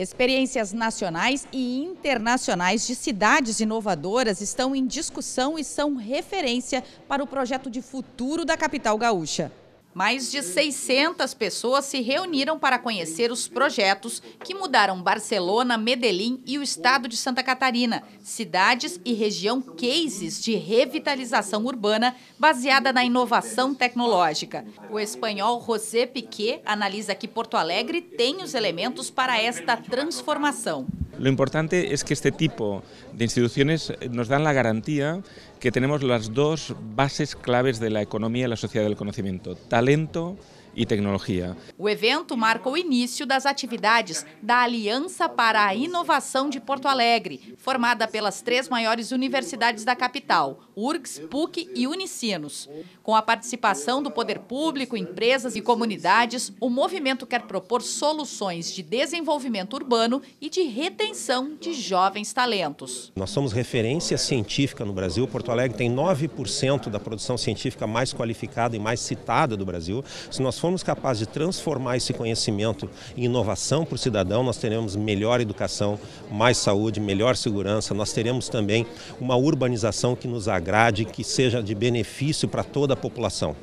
Experiências nacionais e internacionais de cidades inovadoras estão em discussão e são referência para o projeto de futuro da capital gaúcha mais de 600 pessoas se reuniram para conhecer os projetos que mudaram Barcelona, Medellín e o estado de Santa Catarina, cidades e região cases de revitalização urbana baseada na inovação tecnológica. O espanhol José Piquet analisa que Porto Alegre tem os elementos para esta transformação. Lo importante es que este tipo de instituciones eh, nos dan la garantía que tenemos las dos bases claves de la economía y la sociedad del conocimiento, talento e tecnologia. O evento marca o início das atividades da Aliança para a Inovação de Porto Alegre, formada pelas três maiores universidades da capital, URGS, PUC e Unicinos. Com a participação do poder público, empresas e comunidades, o movimento quer propor soluções de desenvolvimento urbano e de retenção de jovens talentos. Nós somos referência científica no Brasil. Porto Alegre tem 9% da produção científica mais qualificada e mais citada do Brasil. Se nós formos formos capazes de transformar esse conhecimento em inovação para o cidadão, nós teremos melhor educação, mais saúde, melhor segurança, nós teremos também uma urbanização que nos agrade, que seja de benefício para toda a população.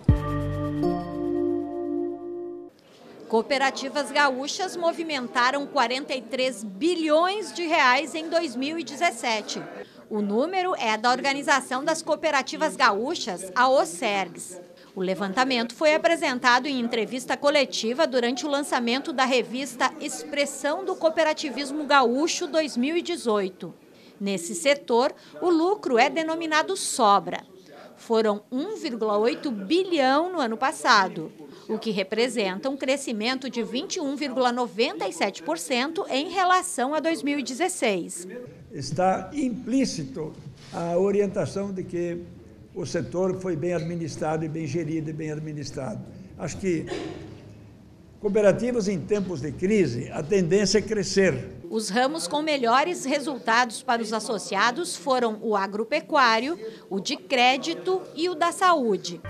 Cooperativas gaúchas movimentaram 43 bilhões de reais em 2017. O número é da Organização das Cooperativas Gaúchas, a OSERGS. O levantamento foi apresentado em entrevista coletiva durante o lançamento da revista Expressão do Cooperativismo Gaúcho 2018. Nesse setor, o lucro é denominado sobra. Foram 1,8 bilhão no ano passado, o que representa um crescimento de 21,97% em relação a 2016. Está implícito a orientação de que o setor foi bem administrado e bem gerido e bem administrado. Acho que cooperativas em tempos de crise, a tendência é crescer. Os ramos com melhores resultados para os associados foram o agropecuário, o de crédito e o da saúde.